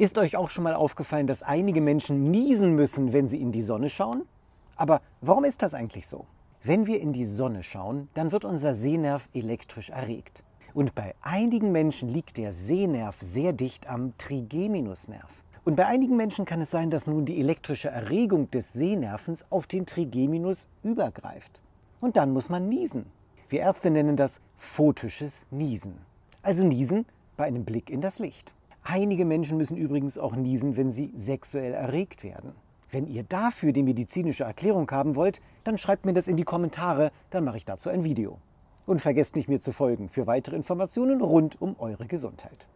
Ist euch auch schon mal aufgefallen, dass einige Menschen niesen müssen, wenn sie in die Sonne schauen? Aber warum ist das eigentlich so? Wenn wir in die Sonne schauen, dann wird unser Sehnerv elektrisch erregt. Und bei einigen Menschen liegt der Sehnerv sehr dicht am Trigeminusnerv. Und bei einigen Menschen kann es sein, dass nun die elektrische Erregung des Sehnervens auf den Trigeminus übergreift. Und dann muss man niesen. Wir Ärzte nennen das photisches Niesen. Also niesen bei einem Blick in das Licht. Einige Menschen müssen übrigens auch niesen, wenn sie sexuell erregt werden. Wenn ihr dafür die medizinische Erklärung haben wollt, dann schreibt mir das in die Kommentare, dann mache ich dazu ein Video. Und vergesst nicht mir zu folgen für weitere Informationen rund um eure Gesundheit.